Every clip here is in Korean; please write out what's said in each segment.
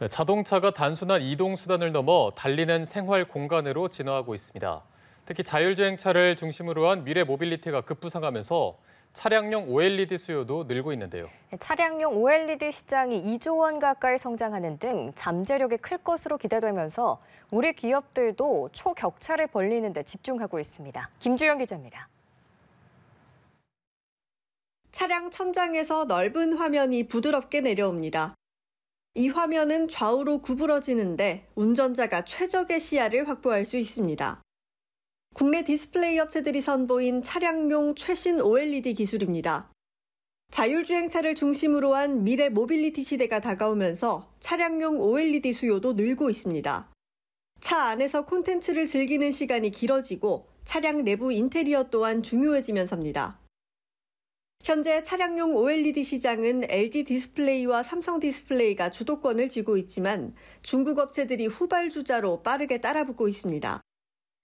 네, 자동차가 단순한 이동 수단을 넘어 달리는 생활 공간으로 진화하고 있습니다. 특히 자율주행차를 중심으로 한 미래 모빌리티가 급부상하면서 차량용 OLED 수요도 늘고 있는데요. 네, 차량용 OLED 시장이 2조 원 가까이 성장하는 등 잠재력이 클 것으로 기대되면서 우리 기업들도 초격차를 벌리는 데 집중하고 있습니다. 김주영 기자입니다. 차량 천장에서 넓은 화면이 부드럽게 내려옵니다. 이 화면은 좌우로 구부러지는데 운전자가 최적의 시야를 확보할 수 있습니다. 국내 디스플레이 업체들이 선보인 차량용 최신 OLED 기술입니다. 자율주행차를 중심으로 한 미래 모빌리티 시대가 다가오면서 차량용 OLED 수요도 늘고 있습니다. 차 안에서 콘텐츠를 즐기는 시간이 길어지고 차량 내부 인테리어 또한 중요해지면서입니다. 현재 차량용 OLED 시장은 LG 디스플레이와 삼성 디스플레이가 주도권을 쥐고 있지만 중국 업체들이 후발주자로 빠르게 따라붙고 있습니다.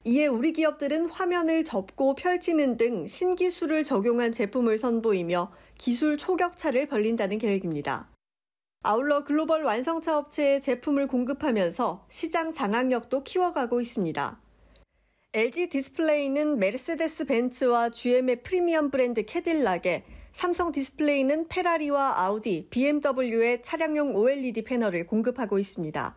이에 우리 기업들은 화면을 접고 펼치는 등 신기술을 적용한 제품을 선보이며 기술 초격차를 벌린다는 계획입니다. 아울러 글로벌 완성차 업체에 제품을 공급하면서 시장 장악력도 키워가고 있습니다. LG 디스플레이는 메르세데스 벤츠와 GM의 프리미엄 브랜드 캐딜락에 삼성 디스플레이는 페라리와 아우디, BMW의 차량용 OLED 패널을 공급하고 있습니다.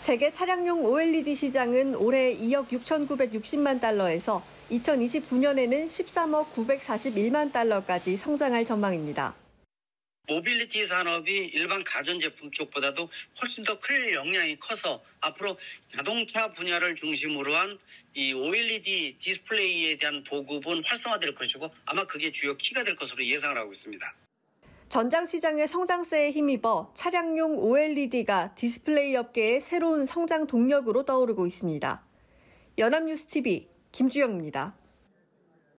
세계 차량용 OLED 시장은 올해 2억 6,960만 달러에서 2029년에는 13억 941만 달러까지 성장할 전망입니다. 모빌리티 산업이 일반 가전제품 쪽보다도 훨씬 더클역량이 커서 앞으로 자동차 분야를 중심으로 한 이 OLED 디스플레이에 대한 보급은 활성화될 것이고 아마 그게 주요 키가 될 것으로 예상을 하고 있습니다. 전장 시장의 성장세에 힘입어 차량용 OLED가 디스플레이 업계의 새로운 성장 동력으로 떠오르고 있습니다. 연합뉴스TV 김주영입니다.